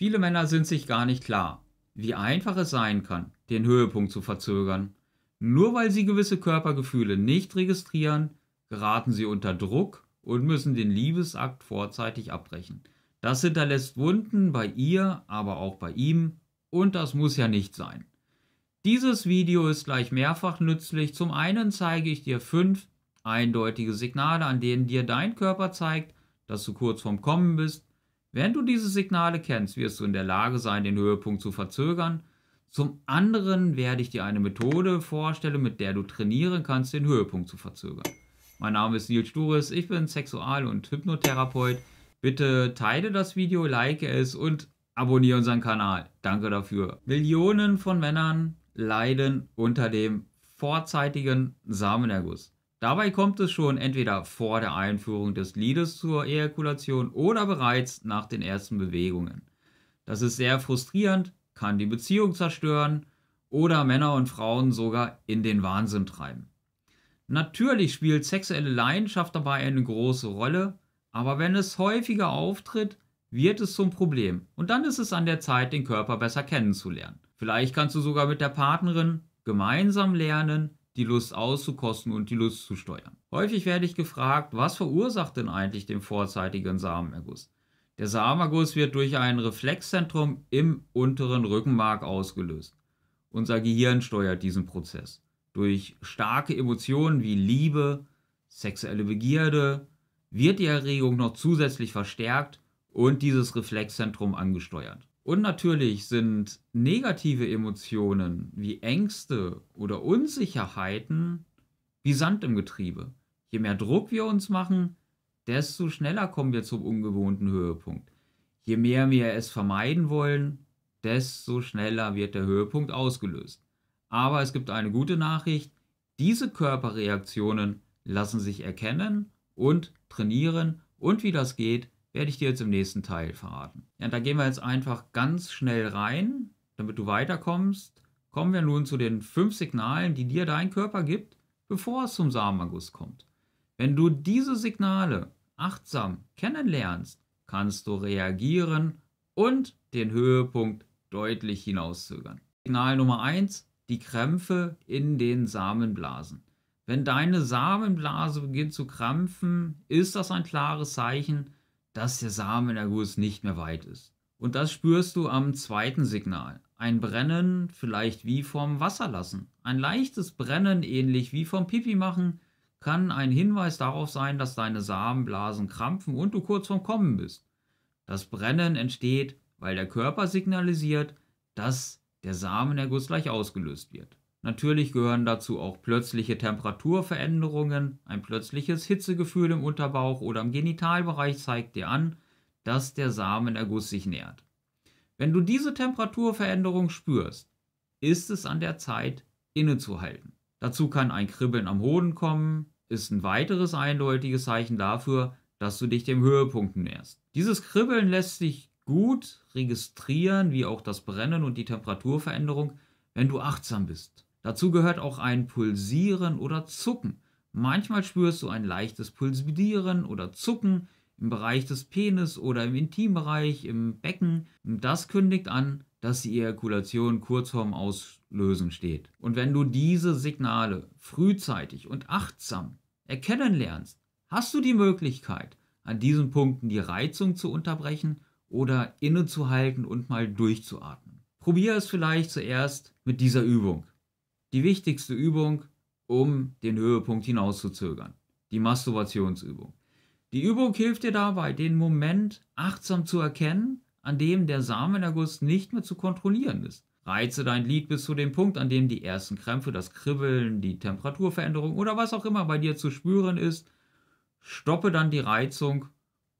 Viele Männer sind sich gar nicht klar, wie einfach es sein kann, den Höhepunkt zu verzögern. Nur weil sie gewisse Körpergefühle nicht registrieren, geraten sie unter Druck und müssen den Liebesakt vorzeitig abbrechen. Das hinterlässt Wunden bei ihr, aber auch bei ihm und das muss ja nicht sein. Dieses Video ist gleich mehrfach nützlich. Zum einen zeige ich dir fünf eindeutige Signale, an denen dir dein Körper zeigt, dass du kurz vorm Kommen bist wenn du diese Signale kennst, wirst du in der Lage sein, den Höhepunkt zu verzögern. Zum anderen werde ich dir eine Methode vorstellen, mit der du trainieren kannst, den Höhepunkt zu verzögern. Mein Name ist Nils Sturis, ich bin Sexual- und Hypnotherapeut. Bitte teile das Video, like es und abonniere unseren Kanal. Danke dafür. Millionen von Männern leiden unter dem vorzeitigen Samenerguss. Dabei kommt es schon entweder vor der Einführung des Liedes zur Ejakulation oder bereits nach den ersten Bewegungen. Das ist sehr frustrierend, kann die Beziehung zerstören oder Männer und Frauen sogar in den Wahnsinn treiben. Natürlich spielt sexuelle Leidenschaft dabei eine große Rolle, aber wenn es häufiger auftritt, wird es zum Problem und dann ist es an der Zeit, den Körper besser kennenzulernen. Vielleicht kannst du sogar mit der Partnerin gemeinsam lernen, die Lust auszukosten und die Lust zu steuern. Häufig werde ich gefragt, was verursacht denn eigentlich den vorzeitigen Samenerguss? Der Samenerguss wird durch ein Reflexzentrum im unteren Rückenmark ausgelöst. Unser Gehirn steuert diesen Prozess. Durch starke Emotionen wie Liebe, sexuelle Begierde wird die Erregung noch zusätzlich verstärkt und dieses Reflexzentrum angesteuert. Und natürlich sind negative Emotionen wie Ängste oder Unsicherheiten wie Sand im Getriebe. Je mehr Druck wir uns machen, desto schneller kommen wir zum ungewohnten Höhepunkt. Je mehr wir es vermeiden wollen, desto schneller wird der Höhepunkt ausgelöst. Aber es gibt eine gute Nachricht, diese Körperreaktionen lassen sich erkennen und trainieren und wie das geht, werde ich dir jetzt im nächsten Teil verraten. Ja, da gehen wir jetzt einfach ganz schnell rein, damit du weiterkommst. Kommen wir nun zu den fünf Signalen, die dir dein Körper gibt, bevor es zum Samenerguss kommt. Wenn du diese Signale achtsam kennenlernst, kannst du reagieren und den Höhepunkt deutlich hinauszögern. Signal Nummer 1, die Krämpfe in den Samenblasen. Wenn deine Samenblase beginnt zu krampfen, ist das ein klares Zeichen, dass der Samenerguss nicht mehr weit ist. Und das spürst du am zweiten Signal. Ein Brennen, vielleicht wie vom Wasser lassen. Ein leichtes Brennen, ähnlich wie vom Pipi machen, kann ein Hinweis darauf sein, dass deine Samenblasen krampfen und du kurz vorm Kommen bist. Das Brennen entsteht, weil der Körper signalisiert, dass der Samenerguss gleich ausgelöst wird. Natürlich gehören dazu auch plötzliche Temperaturveränderungen, ein plötzliches Hitzegefühl im Unterbauch oder im Genitalbereich zeigt dir an, dass der Samenerguss sich nähert. Wenn du diese Temperaturveränderung spürst, ist es an der Zeit, innezuhalten. Dazu kann ein Kribbeln am Hoden kommen, ist ein weiteres eindeutiges Zeichen dafür, dass du dich dem Höhepunkt näherst. Dieses Kribbeln lässt sich gut registrieren, wie auch das Brennen und die Temperaturveränderung, wenn du achtsam bist. Dazu gehört auch ein Pulsieren oder Zucken. Manchmal spürst du ein leichtes Pulsieren oder Zucken im Bereich des Penis oder im Intimbereich, im Becken. Das kündigt an, dass die Ejakulation kurz vorm Auslösen steht. Und wenn du diese Signale frühzeitig und achtsam erkennen lernst, hast du die Möglichkeit, an diesen Punkten die Reizung zu unterbrechen oder innezuhalten und mal durchzuatmen. Probier es vielleicht zuerst mit dieser Übung die wichtigste Übung, um den Höhepunkt hinauszuzögern. Die Masturbationsübung. Die Übung hilft dir dabei, den Moment achtsam zu erkennen, an dem der Samenerguss nicht mehr zu kontrollieren ist. Reize dein Lied bis zu dem Punkt, an dem die ersten Krämpfe, das Kribbeln, die Temperaturveränderung oder was auch immer bei dir zu spüren ist. Stoppe dann die Reizung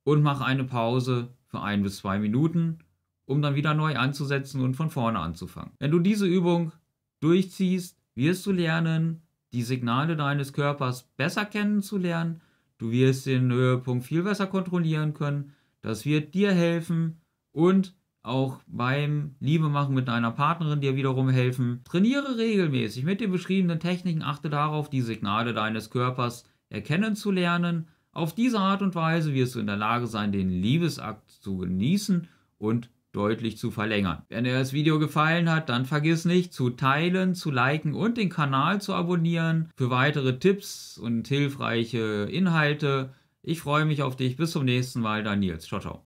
und mach eine Pause für ein bis zwei Minuten, um dann wieder neu anzusetzen und von vorne anzufangen. Wenn du diese Übung durchziehst, wirst du lernen, die Signale deines Körpers besser kennenzulernen. Du wirst den Höhepunkt viel besser kontrollieren können. Das wird dir helfen und auch beim Liebe machen mit deiner Partnerin dir wiederum helfen. Trainiere regelmäßig mit den beschriebenen Techniken. Achte darauf, die Signale deines Körpers erkennen zu lernen. Auf diese Art und Weise wirst du in der Lage sein, den Liebesakt zu genießen und deutlich zu verlängern. Wenn dir das Video gefallen hat, dann vergiss nicht zu teilen, zu liken und den Kanal zu abonnieren für weitere Tipps und hilfreiche Inhalte. Ich freue mich auf dich. Bis zum nächsten Mal, dein Nils. Ciao, ciao.